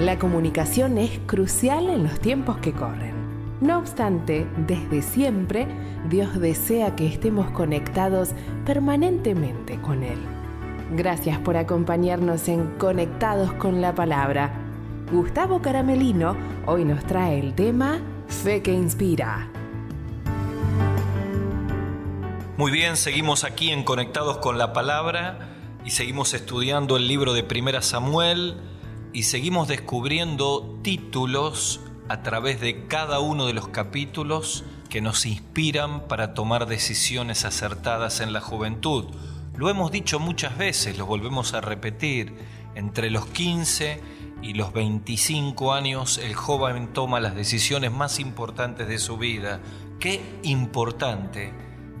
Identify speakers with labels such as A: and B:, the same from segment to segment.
A: La comunicación es crucial en los tiempos que corren. No obstante, desde siempre, Dios desea que estemos conectados permanentemente con Él. Gracias por acompañarnos en Conectados con la Palabra. Gustavo Caramelino hoy nos trae el tema Fe que inspira. Muy bien, seguimos aquí en Conectados con la Palabra y seguimos estudiando el libro de Primera Samuel y seguimos descubriendo títulos a través de cada uno de los capítulos que nos inspiran para tomar decisiones acertadas en la juventud. Lo hemos dicho muchas veces, lo volvemos a repetir, entre los 15 y los 25 años el joven toma las decisiones más importantes de su vida. Qué importante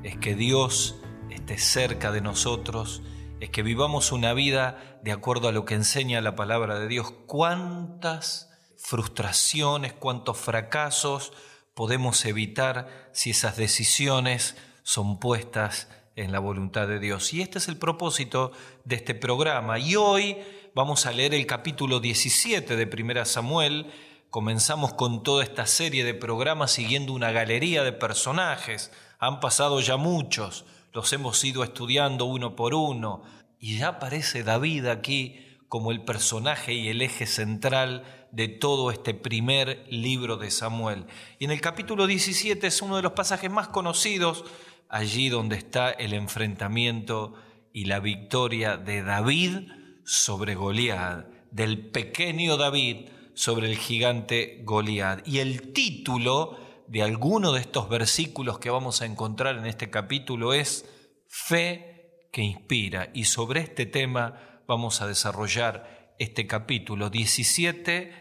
A: es que Dios esté cerca de nosotros es que vivamos una vida de acuerdo a lo que enseña la palabra de Dios. ¿Cuántas frustraciones, cuántos fracasos podemos evitar si esas decisiones son puestas en la voluntad de Dios? Y este es el propósito de este programa. Y hoy vamos a leer el capítulo 17 de Primera Samuel. Comenzamos con toda esta serie de programas siguiendo una galería de personajes. Han pasado ya muchos los hemos ido estudiando uno por uno, y ya aparece David aquí como el personaje y el eje central de todo este primer libro de Samuel. Y en el capítulo 17 es uno de los pasajes más conocidos, allí donde está el enfrentamiento y la victoria de David sobre Goliat, del pequeño David sobre el gigante Goliat. Y el título de alguno de estos versículos que vamos a encontrar en este capítulo es fe que inspira. Y sobre este tema vamos a desarrollar este capítulo 17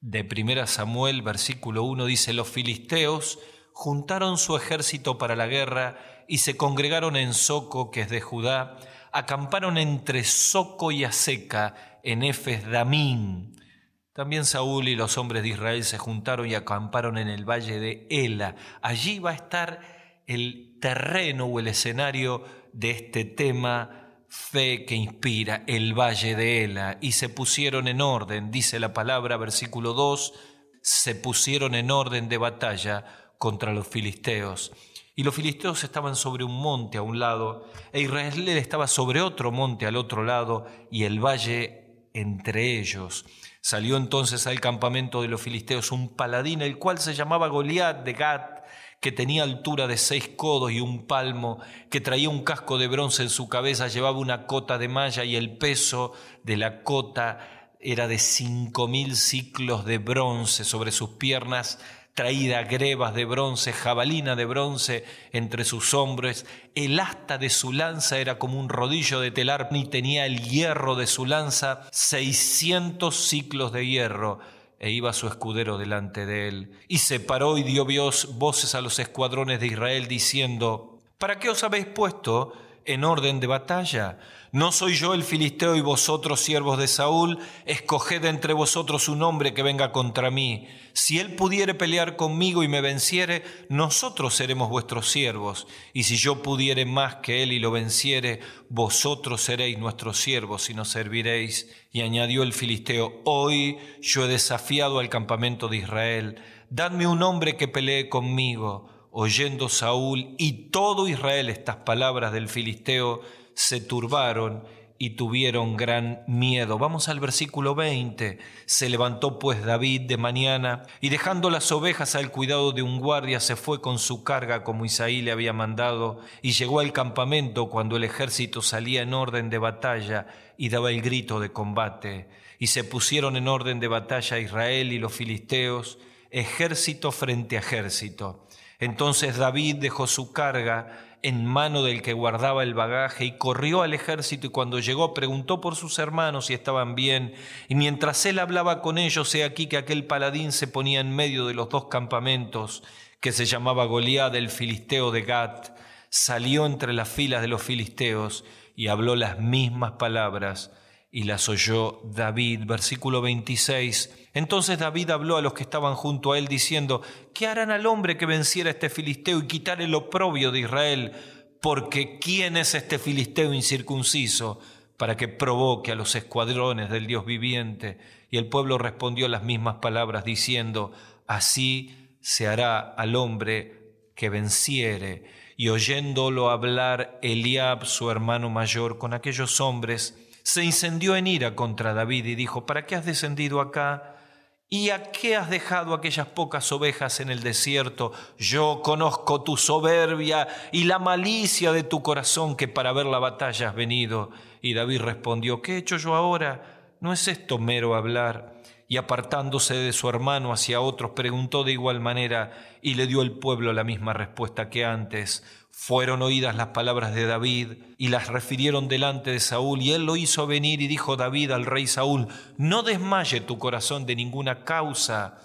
A: de 1 Samuel, versículo 1, dice, los filisteos juntaron su ejército para la guerra y se congregaron en Soco, que es de Judá, acamparon entre Soco y Aseca en Efes Damín también Saúl y los hombres de Israel se juntaron y acamparon en el valle de Ela. Allí va a estar el terreno o el escenario de este tema fe que inspira el valle de Ela. Y se pusieron en orden, dice la palabra, versículo 2, se pusieron en orden de batalla contra los filisteos. Y los filisteos estaban sobre un monte a un lado, e Israel estaba sobre otro monte al otro lado, y el valle entre ellos. Salió entonces al campamento de los filisteos un paladín, el cual se llamaba Goliat de Gat, que tenía altura de seis codos y un palmo, que traía un casco de bronce en su cabeza, llevaba una cota de malla y el peso de la cota era de cinco mil ciclos de bronce sobre sus piernas traída grebas de bronce, jabalina de bronce entre sus hombros, el asta de su lanza era como un rodillo de telar, ni tenía el hierro de su lanza seiscientos ciclos de hierro, e iba su escudero delante de él. Y se paró y dio Dios voces a los escuadrones de Israel, diciendo, ¿Para qué os habéis puesto en orden de batalla? ¿No soy yo el filisteo y vosotros siervos de Saúl? Escoged entre vosotros un hombre que venga contra mí. Si él pudiere pelear conmigo y me venciere, nosotros seremos vuestros siervos. Y si yo pudiere más que él y lo venciere, vosotros seréis nuestros siervos y nos serviréis. Y añadió el filisteo, hoy yo he desafiado al campamento de Israel. Dadme un hombre que pelee conmigo. Oyendo Saúl y todo Israel estas palabras del filisteo, se turbaron y tuvieron gran miedo. Vamos al versículo 20. Se levantó pues David de mañana y dejando las ovejas al cuidado de un guardia se fue con su carga como Isaí le había mandado y llegó al campamento cuando el ejército salía en orden de batalla y daba el grito de combate. Y se pusieron en orden de batalla Israel y los filisteos, ejército frente a ejército. Entonces David dejó su carga en mano del que guardaba el bagaje y corrió al ejército y cuando llegó preguntó por sus hermanos si estaban bien y mientras él hablaba con ellos he aquí que aquel paladín se ponía en medio de los dos campamentos que se llamaba Goliad el filisteo de Gat salió entre las filas de los filisteos y habló las mismas palabras y las oyó David. Versículo 26. Entonces David habló a los que estaban junto a él diciendo, ¿qué harán al hombre que venciera este filisteo y quitar el oprobio de Israel? Porque ¿quién es este filisteo incircunciso para que provoque a los escuadrones del Dios viviente? Y el pueblo respondió las mismas palabras diciendo, así se hará al hombre que venciere. Y oyéndolo hablar Eliab, su hermano mayor, con aquellos hombres, se incendió en ira contra David y dijo, ¿para qué has descendido acá? ¿Y a qué has dejado aquellas pocas ovejas en el desierto? Yo conozco tu soberbia y la malicia de tu corazón que para ver la batalla has venido. Y David respondió, ¿qué he hecho yo ahora? ¿No es esto mero hablar? Y apartándose de su hermano hacia otros, preguntó de igual manera y le dio el pueblo la misma respuesta que antes. Fueron oídas las palabras de David y las refirieron delante de Saúl, y él lo hizo venir y dijo David al rey Saúl, no desmaye tu corazón de ninguna causa,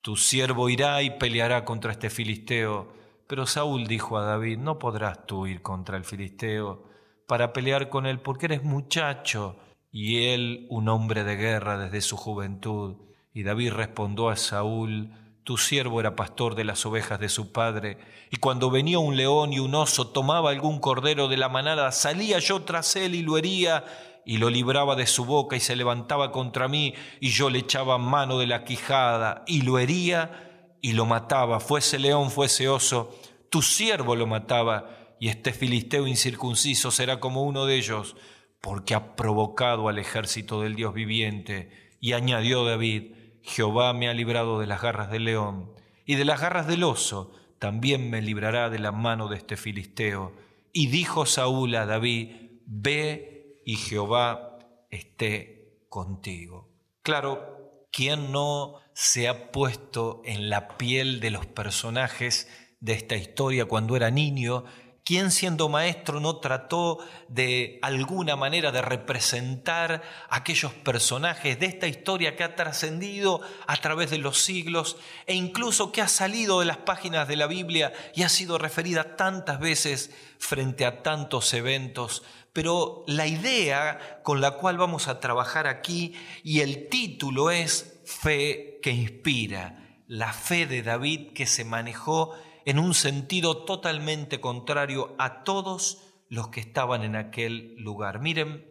A: tu siervo irá y peleará contra este filisteo. Pero Saúl dijo a David, no podrás tú ir contra el filisteo para pelear con él, porque eres muchacho y él un hombre de guerra desde su juventud. Y David respondió a Saúl, tu siervo era pastor de las ovejas de su padre, y cuando venía un león y un oso, tomaba algún cordero de la manada, salía yo tras él y lo hería, y lo libraba de su boca y se levantaba contra mí, y yo le echaba mano de la quijada, y lo hería y lo mataba, fuese león, fuese oso, tu siervo lo mataba, y este filisteo incircunciso será como uno de ellos, porque ha provocado al ejército del Dios viviente. Y añadió David, Jehová me ha librado de las garras del león y de las garras del oso, también me librará de la mano de este filisteo. Y dijo Saúl a David, ve y Jehová esté contigo. Claro, ¿quién no se ha puesto en la piel de los personajes de esta historia cuando era niño ¿Quién siendo maestro no trató de alguna manera de representar aquellos personajes de esta historia que ha trascendido a través de los siglos e incluso que ha salido de las páginas de la Biblia y ha sido referida tantas veces frente a tantos eventos? Pero la idea con la cual vamos a trabajar aquí y el título es Fe que inspira, la fe de David que se manejó en un sentido totalmente contrario a todos los que estaban en aquel lugar. Miren,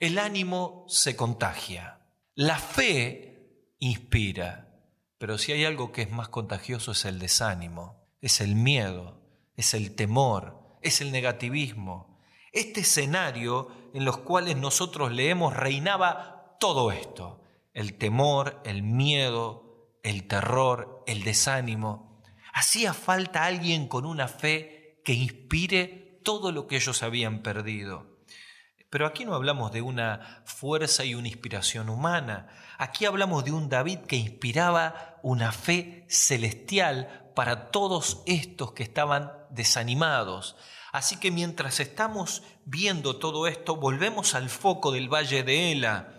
A: el ánimo se contagia, la fe inspira, pero si hay algo que es más contagioso es el desánimo, es el miedo, es el temor, es el negativismo. Este escenario en los cuales nosotros leemos reinaba todo esto, el temor, el miedo, el terror, el desánimo. Hacía falta alguien con una fe que inspire todo lo que ellos habían perdido. Pero aquí no hablamos de una fuerza y una inspiración humana. Aquí hablamos de un David que inspiraba una fe celestial para todos estos que estaban desanimados. Así que mientras estamos viendo todo esto, volvemos al foco del valle de Ela,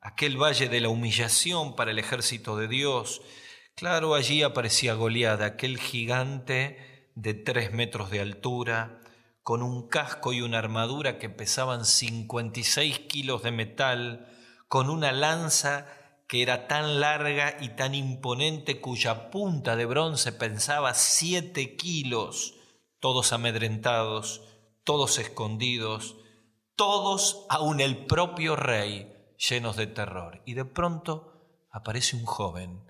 A: aquel valle de la humillación para el ejército de Dios, Claro, allí aparecía goleada aquel gigante de tres metros de altura, con un casco y una armadura que pesaban 56 kilos de metal, con una lanza que era tan larga y tan imponente cuya punta de bronce pensaba siete kilos, todos amedrentados, todos escondidos, todos, aun el propio rey, llenos de terror. Y de pronto aparece un joven,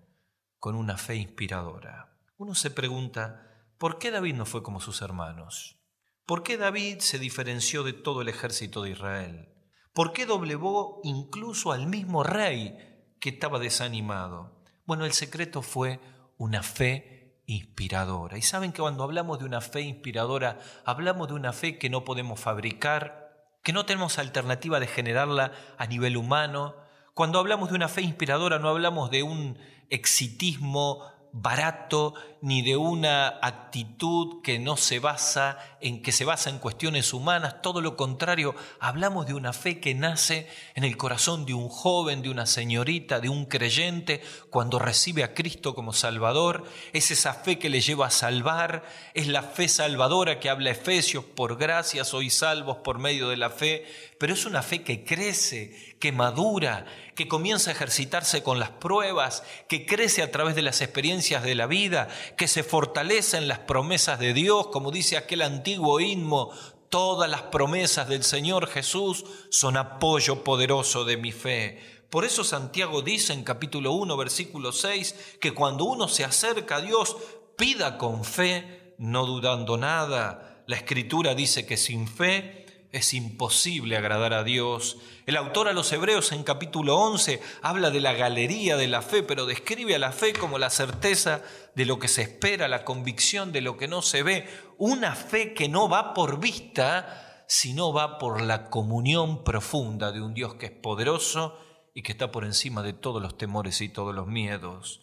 A: con una fe inspiradora. Uno se pregunta, ¿por qué David no fue como sus hermanos? ¿Por qué David se diferenció de todo el ejército de Israel? ¿Por qué doblevó incluso al mismo rey que estaba desanimado? Bueno, el secreto fue una fe inspiradora. Y saben que cuando hablamos de una fe inspiradora, hablamos de una fe que no podemos fabricar, que no tenemos alternativa de generarla a nivel humano. Cuando hablamos de una fe inspiradora, no hablamos de un exitismo barato ni de una actitud que no se basa en que se basa en cuestiones humanas, todo lo contrario, hablamos de una fe que nace en el corazón de un joven, de una señorita, de un creyente cuando recibe a Cristo como Salvador, es esa fe que le lleva a salvar, es la fe salvadora que habla Efesios, por gracia sois salvos por medio de la fe, pero es una fe que crece, que madura, que comienza a ejercitarse con las pruebas, que crece a través de las experiencias de la vida, que se fortalece en las promesas de Dios, como dice aquel antiguo himno, todas las promesas del Señor Jesús son apoyo poderoso de mi fe. Por eso Santiago dice en capítulo 1, versículo 6, que cuando uno se acerca a Dios, pida con fe, no dudando nada. La escritura dice que sin fe es imposible agradar a Dios. El autor a los Hebreos en capítulo 11 habla de la galería de la fe, pero describe a la fe como la certeza de lo que se espera, la convicción de lo que no se ve, una fe que no va por vista, sino va por la comunión profunda de un Dios que es poderoso y que está por encima de todos los temores y todos los miedos.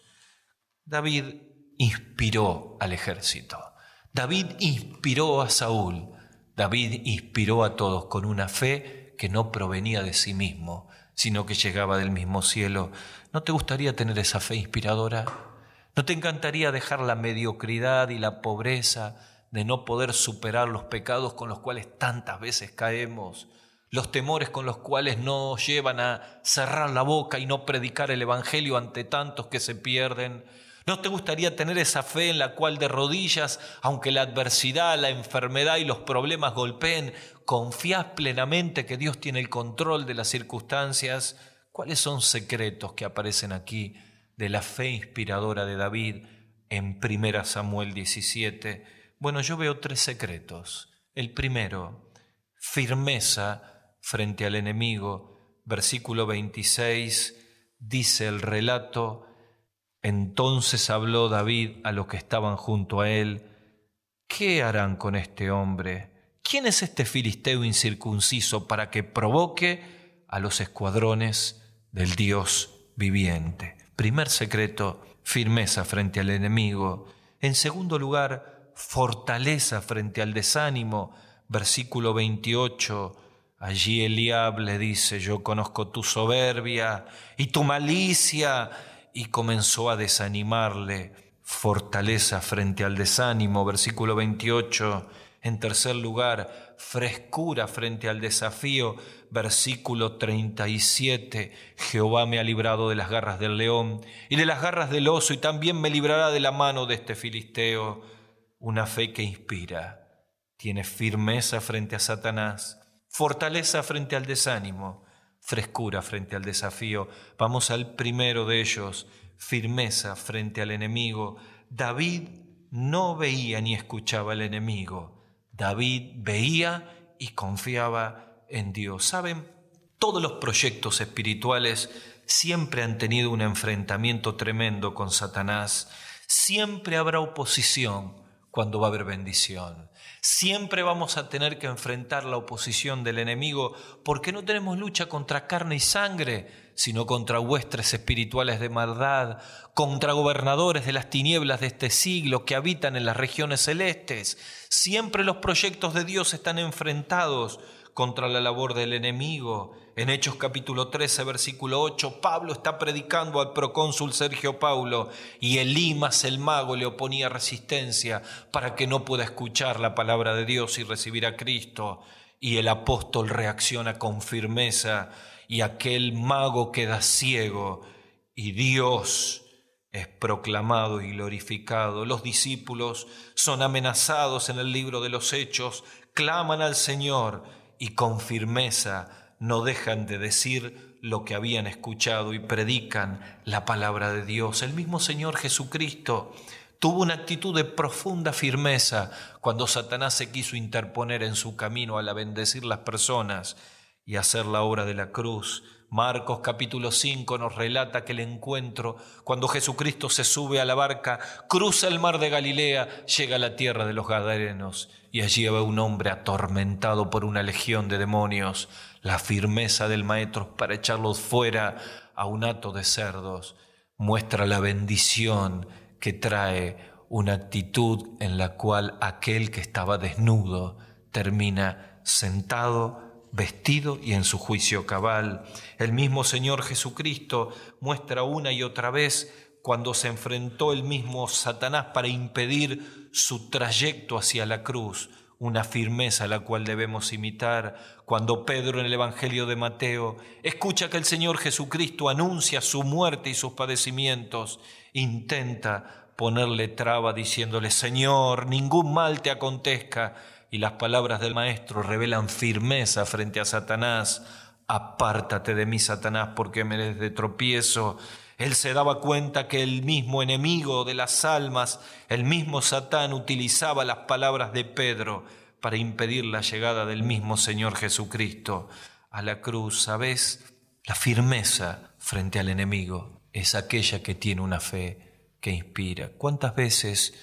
A: David inspiró al ejército. David inspiró a Saúl. David inspiró a todos con una fe que no provenía de sí mismo, sino que llegaba del mismo cielo. ¿No te gustaría tener esa fe inspiradora? ¿No te encantaría dejar la mediocridad y la pobreza de no poder superar los pecados con los cuales tantas veces caemos? los temores con los cuales nos llevan a cerrar la boca y no predicar el Evangelio ante tantos que se pierden, ¿No te gustaría tener esa fe en la cual de rodillas, aunque la adversidad, la enfermedad y los problemas golpeen, confías plenamente que Dios tiene el control de las circunstancias? ¿Cuáles son secretos que aparecen aquí de la fe inspiradora de David en 1 Samuel 17? Bueno, yo veo tres secretos. El primero, firmeza frente al enemigo. Versículo 26 dice el relato, entonces habló David a los que estaban junto a él, ¿qué harán con este hombre? ¿Quién es este filisteo incircunciso para que provoque a los escuadrones del Dios viviente? Primer secreto, firmeza frente al enemigo. En segundo lugar, fortaleza frente al desánimo. Versículo 28. Allí Eliab le dice, yo conozco tu soberbia y tu malicia y comenzó a desanimarle. Fortaleza frente al desánimo, versículo 28. En tercer lugar, frescura frente al desafío, versículo 37. Jehová me ha librado de las garras del león y de las garras del oso y también me librará de la mano de este filisteo. Una fe que inspira. Tiene firmeza frente a Satanás, fortaleza frente al desánimo frescura frente al desafío. Vamos al primero de ellos, firmeza frente al enemigo. David no veía ni escuchaba al enemigo. David veía y confiaba en Dios. ¿Saben? Todos los proyectos espirituales siempre han tenido un enfrentamiento tremendo con Satanás. Siempre habrá oposición cuando va a haber bendición. Siempre vamos a tener que enfrentar la oposición del enemigo porque no tenemos lucha contra carne y sangre, sino contra huestres espirituales de maldad, contra gobernadores de las tinieblas de este siglo que habitan en las regiones celestes. Siempre los proyectos de Dios están enfrentados contra la labor del enemigo en Hechos capítulo 13, versículo 8, Pablo está predicando al procónsul Sergio Paulo y Elimas el mago le oponía resistencia para que no pueda escuchar la palabra de Dios y recibir a Cristo. Y el apóstol reacciona con firmeza y aquel mago queda ciego y Dios es proclamado y glorificado. Los discípulos son amenazados en el libro de los hechos, claman al Señor y con firmeza no dejan de decir lo que habían escuchado y predican la palabra de Dios. El mismo Señor Jesucristo tuvo una actitud de profunda firmeza cuando Satanás se quiso interponer en su camino al bendecir las personas y hacer la obra de la cruz. Marcos capítulo 5 nos relata que el encuentro, cuando Jesucristo se sube a la barca, cruza el mar de Galilea, llega a la tierra de los Gadarenos, y allí va un hombre atormentado por una legión de demonios la firmeza del maestro para echarlos fuera a un hato de cerdos, muestra la bendición que trae una actitud en la cual aquel que estaba desnudo termina sentado, vestido y en su juicio cabal. El mismo Señor Jesucristo muestra una y otra vez cuando se enfrentó el mismo Satanás para impedir su trayecto hacia la cruz, una firmeza la cual debemos imitar cuando Pedro en el Evangelio de Mateo escucha que el Señor Jesucristo anuncia su muerte y sus padecimientos, intenta ponerle traba diciéndole, Señor, ningún mal te acontezca. Y las palabras del Maestro revelan firmeza frente a Satanás. Apártate de mí, Satanás, porque me de tropiezo. Él se daba cuenta que el mismo enemigo de las almas, el mismo Satán, utilizaba las palabras de Pedro para impedir la llegada del mismo Señor Jesucristo a la cruz. ¿Sabes? La firmeza frente al enemigo es aquella que tiene una fe que inspira. ¿Cuántas veces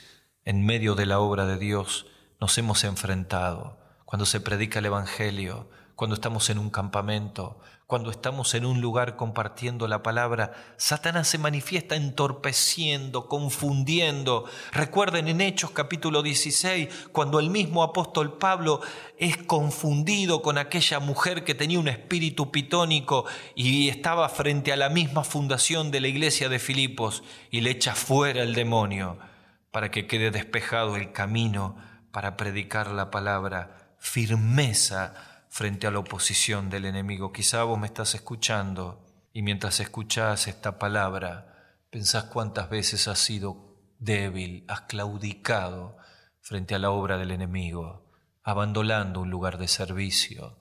A: en medio de la obra de Dios nos hemos enfrentado cuando se predica el Evangelio? cuando estamos en un campamento, cuando estamos en un lugar compartiendo la palabra, Satanás se manifiesta entorpeciendo, confundiendo. Recuerden en Hechos capítulo 16, cuando el mismo apóstol Pablo es confundido con aquella mujer que tenía un espíritu pitónico y estaba frente a la misma fundación de la iglesia de Filipos y le echa fuera el demonio para que quede despejado el camino para predicar la palabra, firmeza frente a la oposición del enemigo. Quizá vos me estás escuchando y mientras escuchás esta palabra, pensás cuántas veces has sido débil, has claudicado frente a la obra del enemigo, abandonando un lugar de servicio,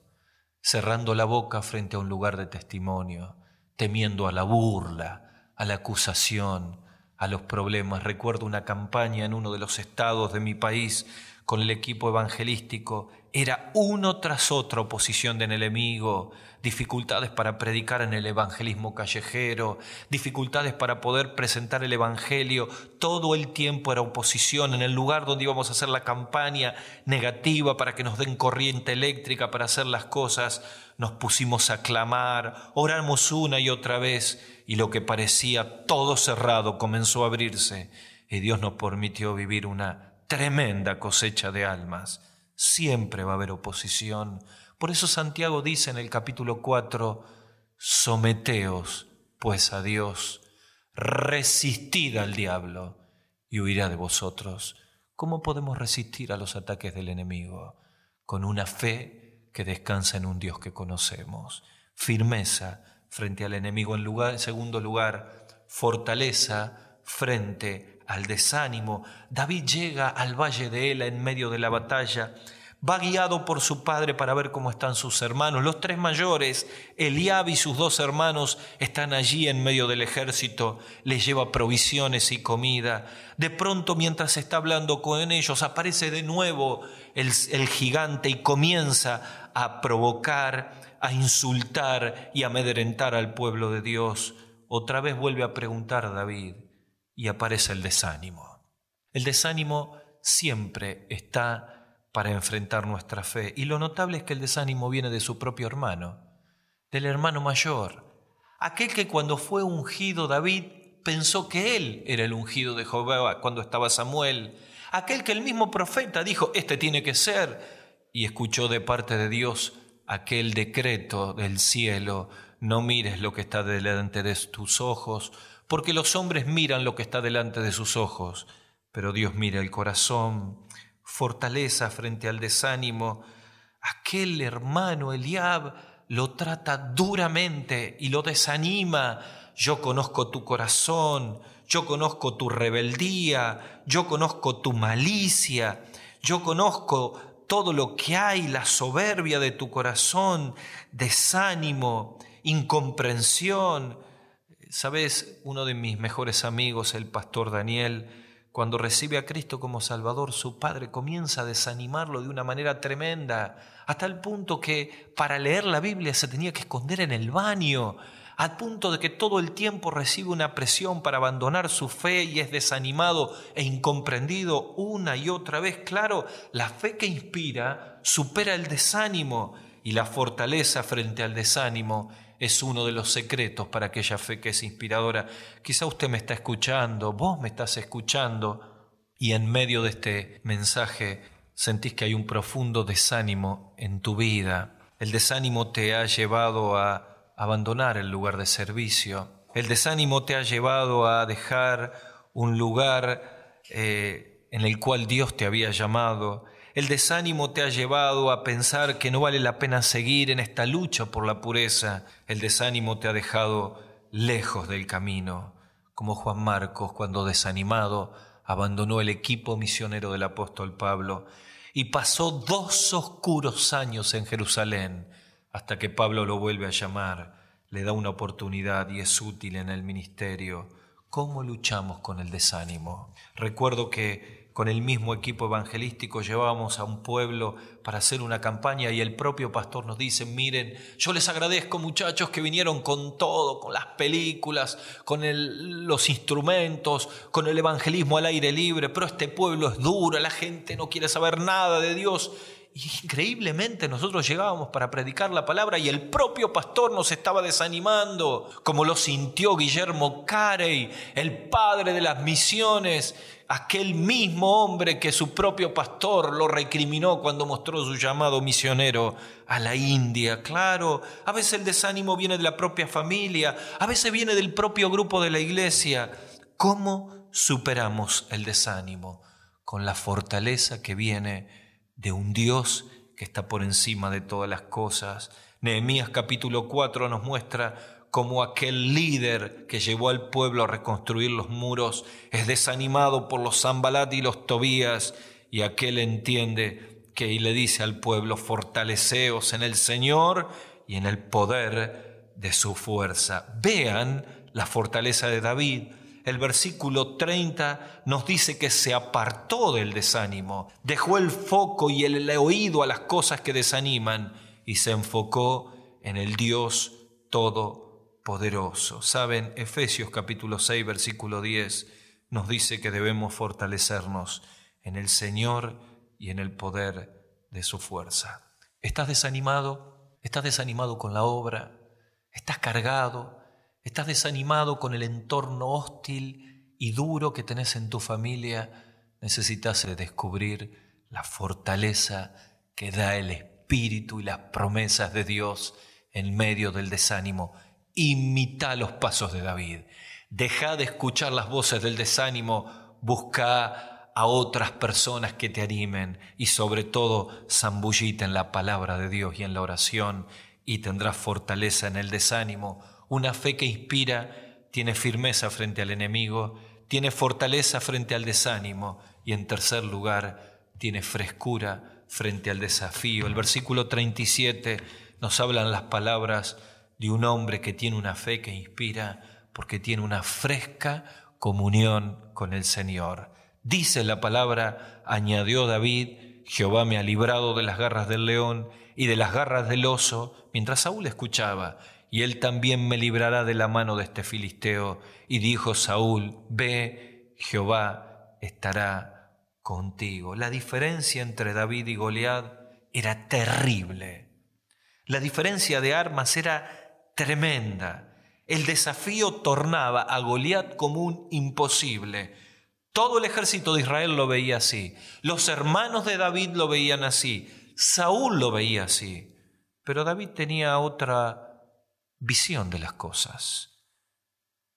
A: cerrando la boca frente a un lugar de testimonio, temiendo a la burla, a la acusación, a los problemas. Recuerdo una campaña en uno de los estados de mi país con el equipo evangelístico, era uno tras otro oposición del enemigo, dificultades para predicar en el evangelismo callejero, dificultades para poder presentar el evangelio, todo el tiempo era oposición en el lugar donde íbamos a hacer la campaña negativa para que nos den corriente eléctrica para hacer las cosas, nos pusimos a clamar, oramos una y otra vez y lo que parecía todo cerrado comenzó a abrirse y Dios nos permitió vivir una tremenda cosecha de almas. Siempre va a haber oposición. Por eso Santiago dice en el capítulo 4, someteos pues a Dios, resistid al diablo y huirá de vosotros. ¿Cómo podemos resistir a los ataques del enemigo? Con una fe que descansa en un Dios que conocemos. Firmeza frente al enemigo en, lugar, en segundo lugar, fortaleza frente al desánimo, David llega al valle de Ela en medio de la batalla. Va guiado por su padre para ver cómo están sus hermanos. Los tres mayores, Eliab y sus dos hermanos, están allí en medio del ejército. Les lleva provisiones y comida. De pronto, mientras está hablando con ellos, aparece de nuevo el, gigante y comienza a provocar, a insultar y a amedrentar al pueblo de Dios. Otra vez vuelve a preguntar a David, y aparece el desánimo. El desánimo siempre está para enfrentar nuestra fe y lo notable es que el desánimo viene de su propio hermano, del hermano mayor, aquel que cuando fue ungido David pensó que él era el ungido de Jehová cuando estaba Samuel, aquel que el mismo profeta dijo, este tiene que ser, y escuchó de parte de Dios aquel decreto del cielo, no mires lo que está delante de tus ojos, porque los hombres miran lo que está delante de sus ojos, pero Dios mira el corazón, fortaleza frente al desánimo. Aquel hermano Eliab lo trata duramente y lo desanima. Yo conozco tu corazón, yo conozco tu rebeldía, yo conozco tu malicia, yo conozco todo lo que hay, la soberbia de tu corazón, desánimo, incomprensión, Sabes, uno de mis mejores amigos, el pastor Daniel, cuando recibe a Cristo como Salvador, su padre comienza a desanimarlo de una manera tremenda, hasta el punto que para leer la Biblia se tenía que esconder en el baño, al punto de que todo el tiempo recibe una presión para abandonar su fe y es desanimado e incomprendido una y otra vez. Claro, la fe que inspira supera el desánimo y la fortaleza frente al desánimo es uno de los secretos para aquella fe que es inspiradora. Quizá usted me está escuchando, vos me estás escuchando y en medio de este mensaje sentís que hay un profundo desánimo en tu vida. El desánimo te ha llevado a abandonar el lugar de servicio. El desánimo te ha llevado a dejar un lugar eh, en el cual Dios te había llamado. El desánimo te ha llevado a pensar que no vale la pena seguir en esta lucha por la pureza. El desánimo te ha dejado lejos del camino, como Juan Marcos cuando desanimado abandonó el equipo misionero del apóstol Pablo y pasó dos oscuros años en Jerusalén hasta que Pablo lo vuelve a llamar, le da una oportunidad y es útil en el ministerio. ¿Cómo luchamos con el desánimo? Recuerdo que con el mismo equipo evangelístico llevamos a un pueblo para hacer una campaña y el propio pastor nos dice, miren, yo les agradezco muchachos que vinieron con todo, con las películas, con los instrumentos, con el evangelismo al aire libre, pero este pueblo es duro, la gente no quiere saber nada de Dios increíblemente nosotros llegábamos para predicar la palabra y el propio pastor nos estaba desanimando, como lo sintió Guillermo Carey, el padre de las misiones, aquel mismo hombre que su propio pastor lo recriminó cuando mostró su llamado misionero a la India. Claro, a veces el desánimo viene de la propia familia, a veces viene del propio grupo de la iglesia. ¿Cómo superamos el desánimo? Con la fortaleza que viene de un Dios que está por encima de todas las cosas. Nehemías capítulo 4 nos muestra cómo aquel líder que llevó al pueblo a reconstruir los muros es desanimado por los Zambalat y los Tobías y aquel entiende que y le dice al pueblo, fortaleceos en el Señor y en el poder de su fuerza. Vean la fortaleza de David, el versículo 30 nos dice que se apartó del desánimo, dejó el foco y el oído a las cosas que desaniman y se enfocó en el Dios Todopoderoso. Saben, Efesios capítulo 6, versículo 10 nos dice que debemos fortalecernos en el Señor y en el poder de su fuerza. ¿Estás desanimado? ¿Estás desanimado con la obra? ¿Estás cargado? Estás desanimado con el entorno hostil y duro que tenés en tu familia. Necesitas descubrir la fortaleza que da el Espíritu y las promesas de Dios en medio del desánimo. Imita los pasos de David. Deja de escuchar las voces del desánimo. Busca a otras personas que te animen y sobre todo zambullita en la palabra de Dios y en la oración y tendrás fortaleza en el desánimo una fe que inspira, tiene firmeza frente al enemigo, tiene fortaleza frente al desánimo y en tercer lugar, tiene frescura frente al desafío. El versículo 37 nos hablan las palabras de un hombre que tiene una fe que inspira porque tiene una fresca comunión con el Señor. Dice la palabra, añadió David, Jehová me ha librado de las garras del león y de las garras del oso, mientras Saúl escuchaba y él también me librará de la mano de este filisteo. Y dijo Saúl, ve, Jehová estará contigo. La diferencia entre David y Goliat era terrible. La diferencia de armas era tremenda. El desafío tornaba a Goliat como un imposible. Todo el ejército de Israel lo veía así. Los hermanos de David lo veían así. Saúl lo veía así. Pero David tenía otra visión de las cosas.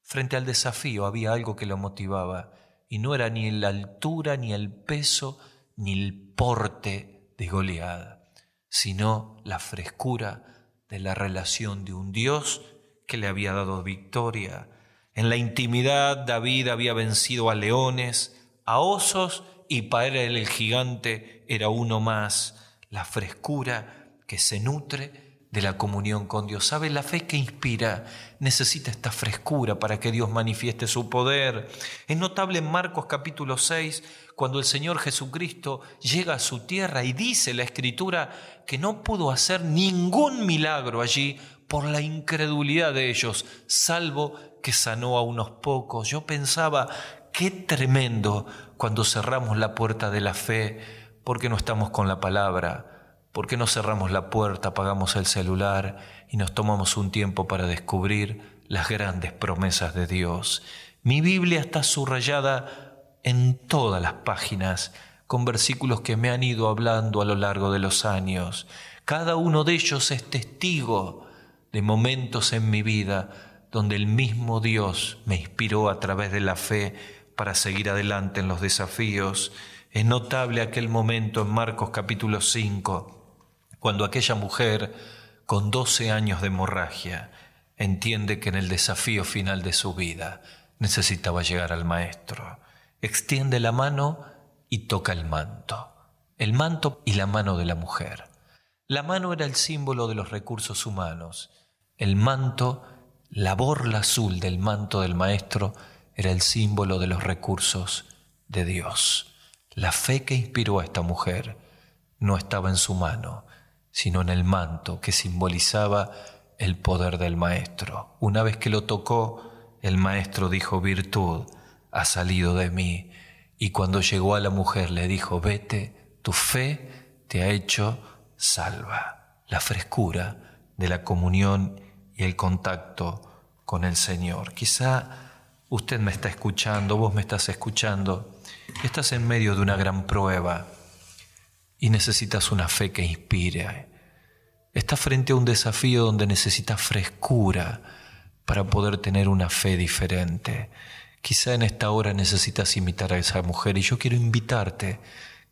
A: Frente al desafío había algo que lo motivaba, y no era ni la altura, ni el peso, ni el porte de goleada, sino la frescura de la relación de un Dios que le había dado victoria. En la intimidad David había vencido a leones, a osos, y para él el gigante era uno más, la frescura que se nutre de la comunión con Dios. ¿Sabe? La fe que inspira necesita esta frescura para que Dios manifieste su poder. Es notable en Marcos capítulo 6, cuando el Señor Jesucristo llega a su tierra y dice la Escritura que no pudo hacer ningún milagro allí por la incredulidad de ellos, salvo que sanó a unos pocos. Yo pensaba, qué tremendo cuando cerramos la puerta de la fe porque no estamos con la palabra ¿Por qué no cerramos la puerta, apagamos el celular y nos tomamos un tiempo para descubrir las grandes promesas de Dios? Mi Biblia está subrayada en todas las páginas con versículos que me han ido hablando a lo largo de los años. Cada uno de ellos es testigo de momentos en mi vida donde el mismo Dios me inspiró a través de la fe para seguir adelante en los desafíos. Es notable aquel momento en Marcos capítulo 5, cuando aquella mujer, con 12 años de hemorragia, entiende que en el desafío final de su vida necesitaba llegar al maestro. Extiende la mano y toca el manto. El manto y la mano de la mujer. La mano era el símbolo de los recursos humanos. El manto, la borla azul del manto del maestro, era el símbolo de los recursos de Dios. La fe que inspiró a esta mujer no estaba en su mano, sino en el manto que simbolizaba el poder del Maestro. Una vez que lo tocó, el Maestro dijo, virtud ha salido de mí. Y cuando llegó a la mujer le dijo, vete, tu fe te ha hecho salva. La frescura de la comunión y el contacto con el Señor. Quizá usted me está escuchando, vos me estás escuchando, estás en medio de una gran prueba y necesitas una fe que inspire. Estás frente a un desafío donde necesitas frescura para poder tener una fe diferente. Quizá en esta hora necesitas imitar a esa mujer y yo quiero invitarte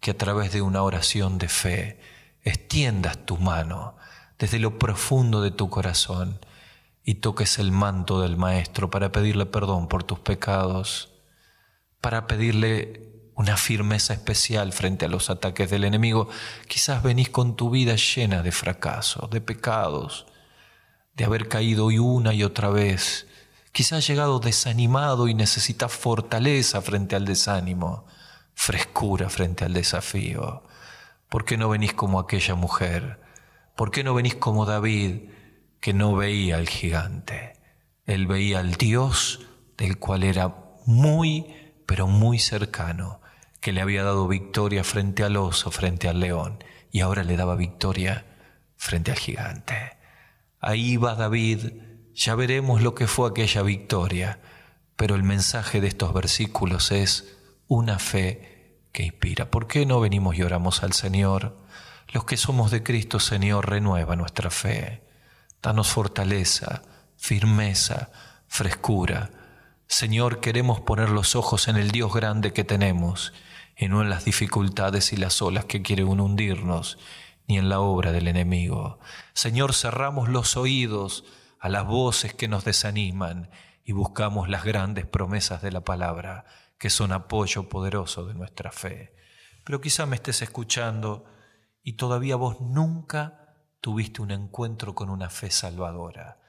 A: que a través de una oración de fe extiendas tu mano desde lo profundo de tu corazón y toques el manto del Maestro para pedirle perdón por tus pecados, para pedirle una firmeza especial frente a los ataques del enemigo. Quizás venís con tu vida llena de fracasos, de pecados, de haber caído y una y otra vez. Quizás llegado desanimado y necesitas fortaleza frente al desánimo, frescura frente al desafío. ¿Por qué no venís como aquella mujer? ¿Por qué no venís como David, que no veía al gigante? Él veía al Dios del cual era muy, pero muy cercano que le había dado victoria frente al oso, frente al león, y ahora le daba victoria frente al gigante. Ahí va David, ya veremos lo que fue aquella victoria, pero el mensaje de estos versículos es una fe que inspira. ¿Por qué no venimos y oramos al Señor? Los que somos de Cristo, Señor, renueva nuestra fe. Danos fortaleza, firmeza, frescura. Señor, queremos poner los ojos en el Dios grande que tenemos y no en las dificultades y las olas que quieren hundirnos, ni en la obra del enemigo. Señor, cerramos los oídos a las voces que nos desaniman y buscamos las grandes promesas de la palabra, que son apoyo poderoso de nuestra fe. Pero quizá me estés escuchando y todavía vos nunca tuviste un encuentro con una fe salvadora,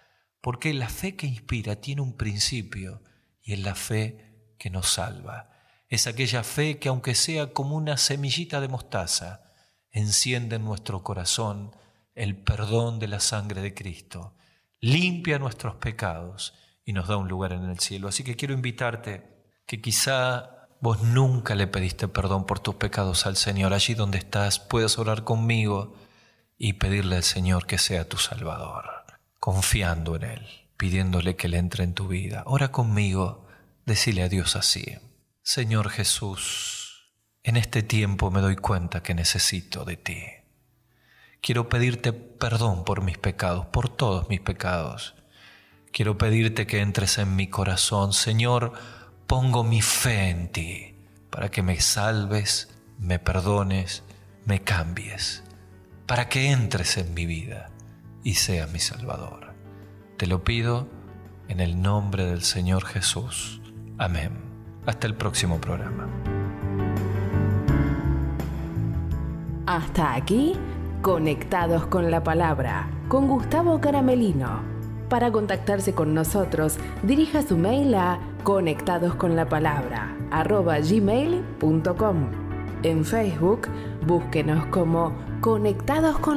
A: porque la fe que inspira tiene un principio y es la fe que nos salva es aquella fe que aunque sea como una semillita de mostaza, enciende en nuestro corazón el perdón de la sangre de Cristo, limpia nuestros pecados y nos da un lugar en el cielo. Así que quiero invitarte que quizá vos nunca le pediste perdón por tus pecados al Señor. Allí donde estás puedes orar conmigo y pedirle al Señor que sea tu Salvador, confiando en Él, pidiéndole que le entre en tu vida. Ora conmigo, decile a Dios así. Señor Jesús, en este tiempo me doy cuenta que necesito de ti. Quiero pedirte perdón por mis pecados, por todos mis pecados. Quiero pedirte que entres en mi corazón. Señor, pongo mi fe en ti para que me salves, me perdones, me cambies, para que entres en mi vida y seas mi Salvador. Te lo pido en el nombre del Señor Jesús. Amén. Hasta el próximo programa. Hasta aquí, Conectados con la Palabra, con Gustavo Caramelino. Para contactarse con nosotros, dirija su mail a conectadosconlapalabra.gmail.com En Facebook, búsquenos como Conectados con